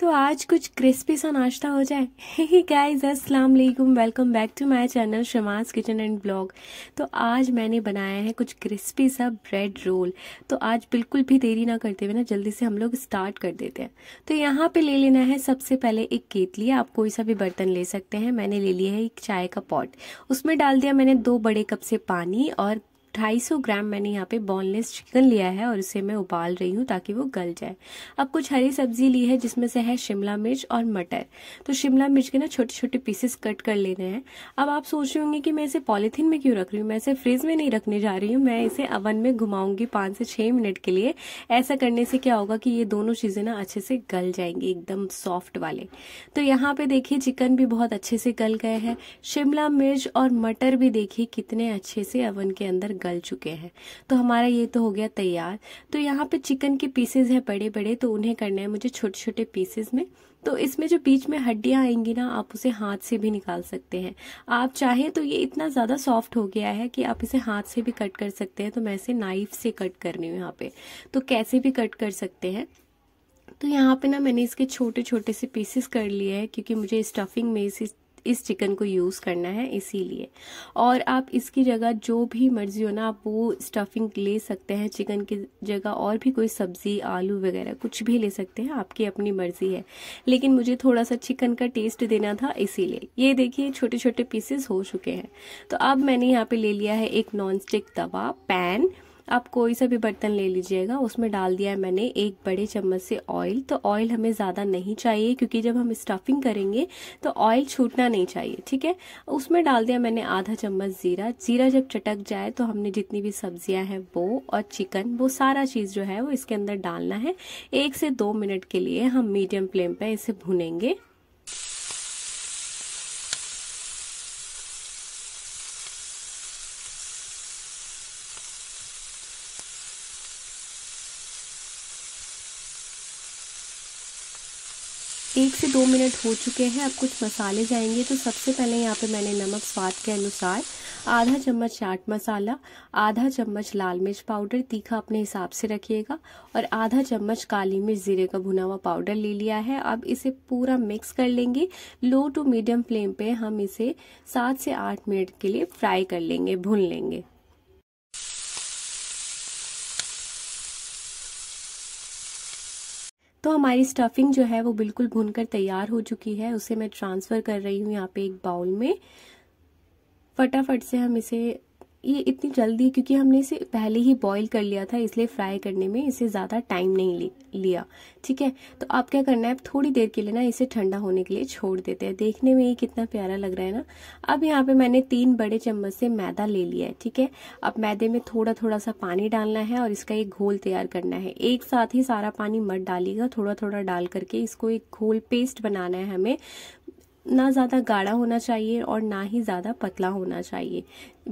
तो आज कुछ क्रिस्पी सा नाश्ता हो जाए गाइस अस्सलाम वालेकुम welcome back to my channel Shama's kitchen and blog तो आज मैंने बनाया है कुछ क्रिस्पी सा ब्रेड रोल तो आज बिल्कुल भी देरी ना करते हुए ना जल्दी से हम लोग स्टार्ट कर देते हैं तो यहाँ पे ले लेना है सबसे पहले एक केतली आप कोई सा भी बर्तन ले सकते हैं मैंने ले लिया है एक चाय का पॉट उसमें डाल दिया मैंने दो बड़े कप से पानी और 250 ग्राम मैंने यहाँ पे बोनलेस चिकन लिया है और इसे मैं उबाल रही हूँ ताकि वो गल जाए अब कुछ हरी सब्जी ली है जिसमें से है शिमला मिर्च और मटर तो शिमला मिर्च के ना छोटे छोटे पीसेस कट कर लेने हैं अब आप सोच रहे होंगे कि मैं इसे पॉलीथीन में क्यों रख रही हूँ मैं इसे फ्रिज में नहीं रखने जा रही हूँ मैं इसे अवन में घुमाऊंगी पाँच से छः मिनट के लिए ऐसा करने से क्या होगा कि ये दोनों चीज़ें ना अच्छे से गल जाएंगी एकदम सॉफ्ट वाले तो यहाँ पे देखिए चिकन भी बहुत अच्छे से गल गए हैं शिमला मिर्च और मटर भी देखिए कितने अच्छे से अवन के अंदर गल चुके हैं तो हमारा ये तो हो गया तैयार तो यहाँ पे चिकन के पीसेज हैं बड़े बड़े तो उन्हें करना है मुझे छोटे छोटे पीसेज में तो इसमें जो बीच में हड्डियाँ आएंगी ना आप उसे हाथ से भी निकाल सकते हैं आप चाहें तो ये इतना ज़्यादा सॉफ्ट हो गया है कि आप इसे हाथ से भी कट कर सकते हैं तो मैं इसे नाइफ से कट कर रही हूँ यहाँ पे तो कैसे भी कट कर सकते हैं तो यहाँ पे ना मैंने इसके छोटे छोटे से पीसेस कर लिए हैं क्योंकि मुझे स्टफिंग में इसी इस चिकन को यूज़ करना है इसीलिए और आप इसकी जगह जो भी मर्जी हो ना आप वो स्टफिंग ले सकते हैं चिकन की जगह और भी कोई सब्ज़ी आलू वगैरह कुछ भी ले सकते हैं आपकी अपनी मर्ज़ी है लेकिन मुझे थोड़ा सा चिकन का टेस्ट देना था इसीलिए ये देखिए छोटे छोटे पीसेस हो चुके हैं तो अब मैंने यहाँ पर ले लिया है एक नॉन स्टिक तवा पैन आप कोई सा भी बर्तन ले लीजिएगा उसमें डाल दिया है मैंने एक बड़े चम्मच से ऑयल तो ऑयल हमें ज़्यादा नहीं चाहिए क्योंकि जब हम स्टफिंग करेंगे तो ऑयल छूटना नहीं चाहिए ठीक है उसमें डाल दिया मैंने आधा चम्मच ज़ीरा ज़ीरा जब चटक जाए तो हमने जितनी भी सब्जियां हैं वो और चिकन वो सारा चीज़ जो है वो इसके अंदर डालना है एक से दो मिनट के लिए हम मीडियम फ्लेम पर इसे भुनेंगे एक से दो मिनट हो चुके हैं अब कुछ मसाले जाएंगे तो सबसे पहले यहाँ पे मैंने नमक स्वाद के अनुसार आधा चम्मच चाट मसाला आधा चम्मच लाल मिर्च पाउडर तीखा अपने हिसाब से रखिएगा और आधा चम्मच काली मिर्च जीरे का भुना हुआ पाउडर ले लिया है अब इसे पूरा मिक्स कर लेंगे लो टू मीडियम फ्लेम पे हम इसे सात से आठ मिनट के लिए फ्राई कर लेंगे भून लेंगे तो हमारी स्टफिंग जो है वो बिल्कुल भूनकर तैयार हो चुकी है उसे मैं ट्रांसफ़र कर रही हूँ यहाँ पे एक बाउल में फटाफट से हम इसे ये इतनी जल्दी क्योंकि हमने इसे पहले ही बॉईल कर लिया था इसलिए फ्राई करने में इसे ज़्यादा टाइम नहीं लिया ठीक है तो अब क्या करना है थोड़ी देर के लिए ना इसे ठंडा होने के लिए छोड़ देते हैं देखने में ये कितना प्यारा लग रहा है ना अब यहाँ पे मैंने तीन बड़े चम्मच से मैदा ले लिया है ठीक है अब मैदे में थोड़ा थोड़ा सा पानी डालना है और इसका एक घोल तैयार करना है एक साथ ही सारा पानी मत डालिएगा थोड़ा थोड़ा डाल करके इसको एक घोल पेस्ट बनाना है हमें ना ज़्यादा गाढ़ा होना चाहिए और ना ही ज़्यादा पतला होना चाहिए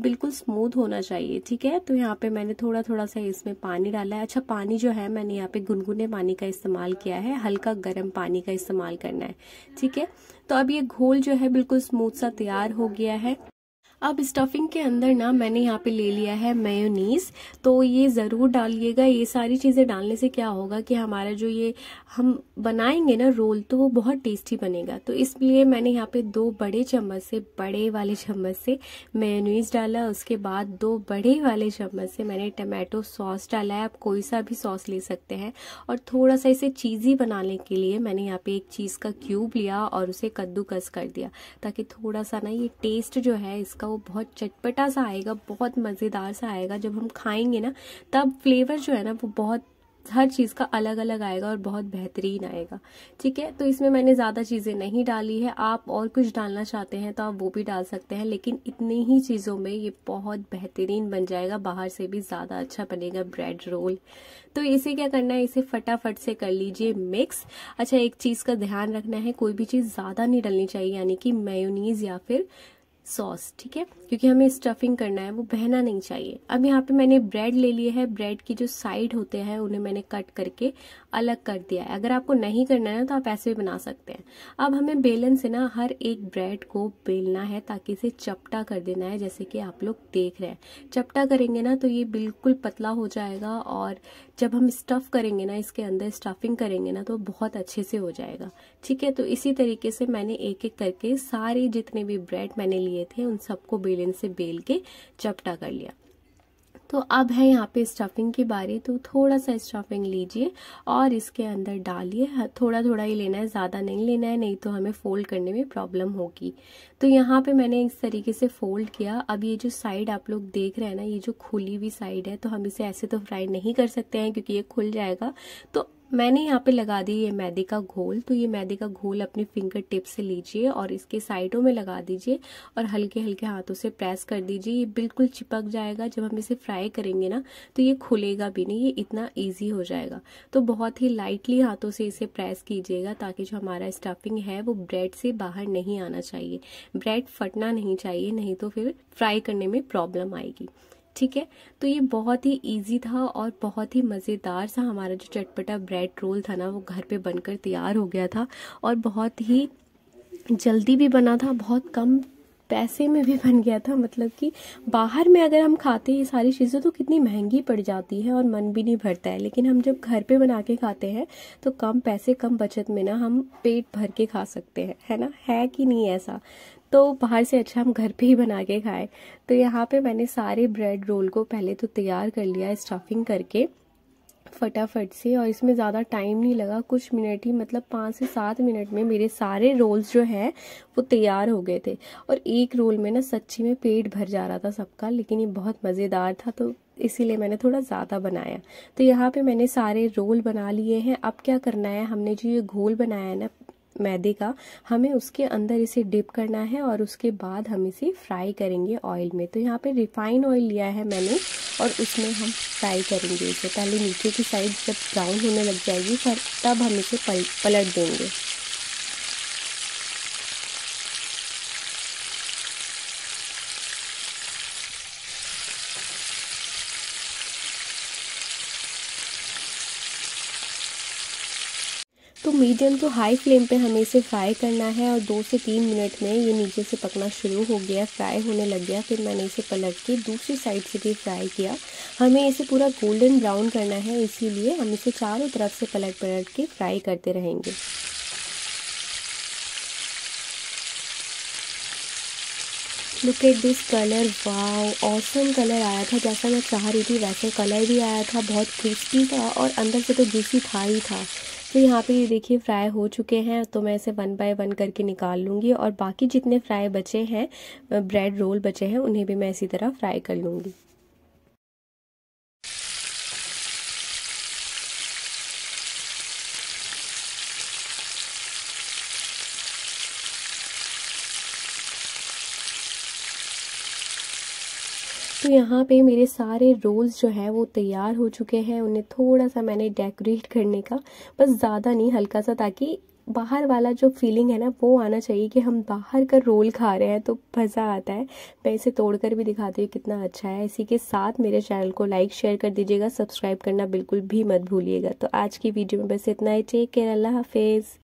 बिल्कुल स्मूथ होना चाहिए ठीक है तो यहाँ पे मैंने थोड़ा थोड़ा सा इसमें पानी डाला है अच्छा पानी जो है मैंने यहाँ पे गुनगुने पानी का इस्तेमाल किया है हल्का गर्म पानी का इस्तेमाल करना है ठीक है तो अब ये घोल जो है बिल्कुल स्मूथ सा तैयार हो गया है अब स्टफिंग के अंदर ना मैंने यहाँ पे ले लिया है मेयोनीज तो ये ज़रूर डालिएगा ये सारी चीज़ें डालने से क्या होगा कि हमारा जो ये हम बनाएंगे ना रोल तो वो बहुत टेस्टी बनेगा तो इसलिए मैंने यहाँ पे दो बड़े चम्मच से बड़े वाले चम्मच से मेयोनीज डाला उसके बाद दो बड़े वाले चम्मच से मैंने टमाटो सॉस डाला है आप कोई सा भी सॉस ले सकते हैं और थोड़ा सा इसे चीज़ी बनाने के लिए मैंने यहाँ पे एक चीज़ का क्यूब लिया और उसे कद्दूकस कर दिया ताकि थोड़ा सा ना ये टेस्ट जो है इसका वो बहुत चटपटा सा आएगा बहुत मज़ेदार सा आएगा जब हम खाएंगे ना तब फ्लेवर जो है ना वो बहुत हर चीज़ का अलग अलग आएगा और बहुत बेहतरीन आएगा ठीक है तो इसमें मैंने ज़्यादा चीज़ें नहीं डाली है आप और कुछ डालना चाहते हैं तो आप वो भी डाल सकते हैं लेकिन इतनी ही चीज़ों में ये बहुत बेहतरीन बन जाएगा बाहर से भी ज़्यादा अच्छा बनेगा ब्रेड रोल तो इसे क्या करना है इसे फटाफट से कर लीजिए मिक्स अच्छा एक चीज़ का ध्यान रखना है कोई भी चीज़ ज़्यादा नहीं डालनी चाहिए यानी कि मेयोनीज या फिर सॉस ठीक है क्योंकि हमें स्टफिंग करना है वो बहना नहीं चाहिए अब यहाँ पे मैंने ब्रेड ले लिया है ब्रेड की जो साइड होते हैं उन्हें मैंने कट करके अलग कर दिया है अगर आपको नहीं करना है तो आप ऐसे भी बना सकते हैं अब हमें बेलन से ना हर एक ब्रेड को बेलना है ताकि इसे चपटा कर देना है जैसे कि आप लोग देख रहे हैं चपटा करेंगे ना तो ये बिल्कुल पतला हो जाएगा और जब हम स्टफ़ करेंगे ना इसके अंदर स्टफिंग करेंगे ना तो बहुत अच्छे से हो जाएगा ठीक है तो इसी तरीके से मैंने एक एक करके सारे जितने भी ब्रेड मैंने लिए लिए थे उन सबको बेलन से बेल के चपटा कर लिया तो अब है यहाँ पे स्टफिंग की बारी तो थोड़ा सा स्टफिंग लीजिए और इसके अंदर डालिए हाँ, थोड़ा थोड़ा ही लेना है ज़्यादा नहीं लेना है नहीं तो हमें फोल्ड करने में प्रॉब्लम होगी तो यहाँ पे मैंने इस तरीके से फोल्ड किया अब ये जो साइड आप लोग देख रहे हैं ना ये जो खुली हुई साइड है तो हम इसे ऐसे तो फ्राई नहीं कर सकते हैं क्योंकि ये खुल जाएगा तो मैंने यहाँ पे लगा दी ये मैदे का घोल तो ये मैदे का घोल अपने फिंगर टिप से लीजिए और इसके साइडों में लगा दीजिए और हल्के हल्के हाथों से प्रेस कर दीजिए ये बिल्कुल चिपक जाएगा जब हम इसे फ्राई करेंगे ना तो ये खुलेगा भी नहीं ये इतना ईजी हो जाएगा तो बहुत ही लाइटली हाथों से इसे प्रेस कीजिएगा ताकि जो हमारा स्टफिंग है वो ब्रेड से बाहर नहीं आना चाहिए ब्रेड फटना नहीं चाहिए नहीं तो फिर फ्राई करने में प्रॉब्लम आएगी ठीक है तो ये बहुत ही इजी था और बहुत ही मज़ेदार सा हमारा जो चटपटा ब्रेड रोल था ना वो घर पे बनकर तैयार हो गया था और बहुत ही जल्दी भी बना था बहुत कम पैसे में भी बन गया था मतलब कि बाहर में अगर हम खाते हैं ये सारी चीज़ें तो कितनी महंगी पड़ जाती है और मन भी नहीं भरता है लेकिन हम जब घर पे बना के खाते हैं तो कम पैसे कम बचत में ना हम पेट भर के खा सकते हैं है ना है कि नहीं ऐसा तो बाहर से अच्छा हम घर पे ही बना के खाएं तो यहाँ पे मैंने सारे ब्रेड रोल को पहले तो तैयार कर लिया स्टफिंग करके फटाफट से और इसमें ज़्यादा टाइम नहीं लगा कुछ मिनट ही मतलब पाँच से सात मिनट में मेरे सारे रोल्स जो हैं वो तैयार हो गए थे और एक रोल में ना सच्ची में पेट भर जा रहा था सबका लेकिन ये बहुत मज़ेदार था तो इसीलिए मैंने थोड़ा ज़्यादा बनाया तो यहाँ पे मैंने सारे रोल बना लिए हैं अब क्या करना है हमने जो ये घोल बनाया है ना मैदे का हमें उसके अंदर इसे डिप करना है और उसके बाद हम इसे फ्राई करेंगे ऑयल में तो यहाँ पे रिफाइन ऑयल लिया है मैंने और उसमें हम फ्राई करेंगे इसे पहले नीचे की साइड जब ब्राउन होने लग जाएगी तब हम इसे पलट देंगे तो मीडियम टू हाई फ्लेम पे हमें इसे फ्राई करना है और दो से तीन मिनट में ये नीचे से पकना शुरू हो गया फ्राई होने लग गया फिर मैंने इसे पलट के दूसरी साइड से भी फ्राई किया हमें इसे पूरा गोल्डन ब्राउन करना है इसीलिए हम इसे चारों तरफ से पलट पलट के फ्राई करते रहेंगे look at this colour wow awesome colour आया था जैसा मैं चाह रही थी वैसे कलर भी आया था बहुत क्रिस्पी था और अंदर से तो जूसी था ही था तो यहाँ पे ये देखिए फ्राई हो चुके हैं तो मैं इसे वन बाय वन करके निकाल लूँगी और बाकी जितने फ्राई बचे हैं ब्रेड रोल बचे हैं उन्हें भी मैं इसी तरह फ्राई कर लूँगी तो यहाँ पे मेरे सारे रोल्स जो है वो तैयार हो चुके हैं उन्हें थोड़ा सा मैंने डेकोरेट करने का बस ज़्यादा नहीं हल्का सा ताकि बाहर वाला जो फीलिंग है ना वो आना चाहिए कि हम बाहर का रोल खा रहे हैं तो मज़ा आता है मैं इसे तोड़कर भी दिखाती हूँ कितना अच्छा है इसी के साथ मेरे चैनल को लाइक शेयर कर दीजिएगा सब्सक्राइब करना बिल्कुल भी मत भूलिएगा तो आज की वीडियो में बस इतना ही टेक केयर अल्लाह हाफिज़